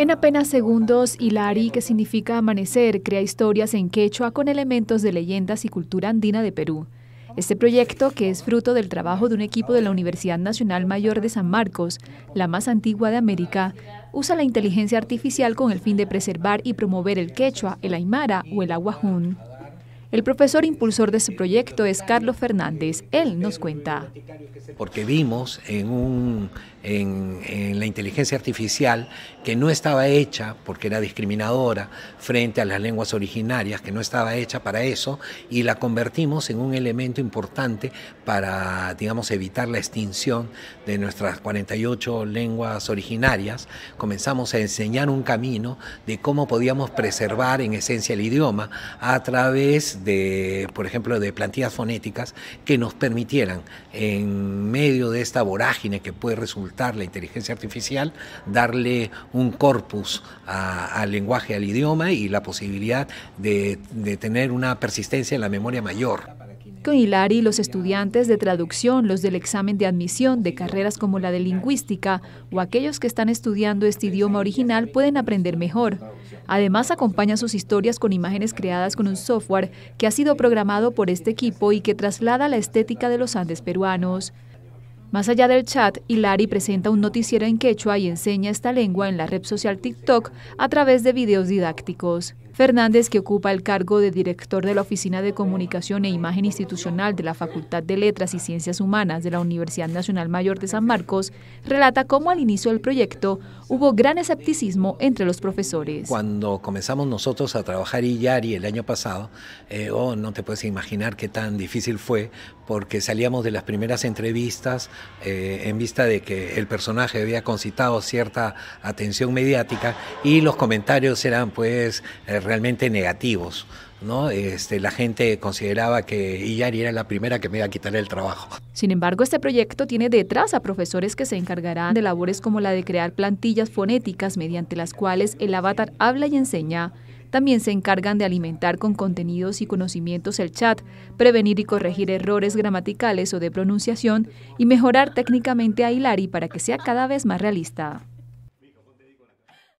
En apenas segundos, Hilari, que significa amanecer, crea historias en quechua con elementos de leyendas y cultura andina de Perú. Este proyecto, que es fruto del trabajo de un equipo de la Universidad Nacional Mayor de San Marcos, la más antigua de América, usa la inteligencia artificial con el fin de preservar y promover el quechua, el aymara o el aguajún. El profesor impulsor de este proyecto es Carlos Fernández. Él nos cuenta. Porque vimos en un en, la inteligencia artificial que no estaba hecha, porque era discriminadora, frente a las lenguas originarias, que no estaba hecha para eso, y la convertimos en un elemento importante para, digamos, evitar la extinción de nuestras 48 lenguas originarias. Comenzamos a enseñar un camino de cómo podíamos preservar en esencia el idioma a través de, por ejemplo, de plantillas fonéticas que nos permitieran, en medio de esta vorágine que puede resultar, la inteligencia artificial, darle un corpus al lenguaje, al idioma y la posibilidad de, de tener una persistencia en la memoria mayor. Con Hilari, los estudiantes de traducción, los del examen de admisión de carreras como la de lingüística o aquellos que están estudiando este idioma original pueden aprender mejor. Además, acompaña sus historias con imágenes creadas con un software que ha sido programado por este equipo y que traslada la estética de los Andes peruanos. Más allá del chat, Hilari presenta un noticiero en quechua y enseña esta lengua en la red social TikTok a través de videos didácticos. Fernández, que ocupa el cargo de director de la Oficina de Comunicación e Imagen Institucional de la Facultad de Letras y Ciencias Humanas de la Universidad Nacional Mayor de San Marcos, relata cómo al inicio del proyecto hubo gran escepticismo entre los profesores. Cuando comenzamos nosotros a trabajar IYARI el año pasado, eh, oh, no te puedes imaginar qué tan difícil fue, porque salíamos de las primeras entrevistas eh, en vista de que el personaje había concitado cierta atención mediática y los comentarios eran pues... Eh, realmente negativos. Este, la gente consideraba que Iyari era la primera que me iba a quitar el trabajo. Sin embargo, este proyecto tiene detrás a profesores que se encargarán de labores como la de crear plantillas fonéticas mediante las cuales el avatar habla y enseña. También se encargan de alimentar con contenidos y conocimientos el chat, prevenir y corregir errores gramaticales o de pronunciación y mejorar técnicamente a Hilary para que sea cada vez más realista.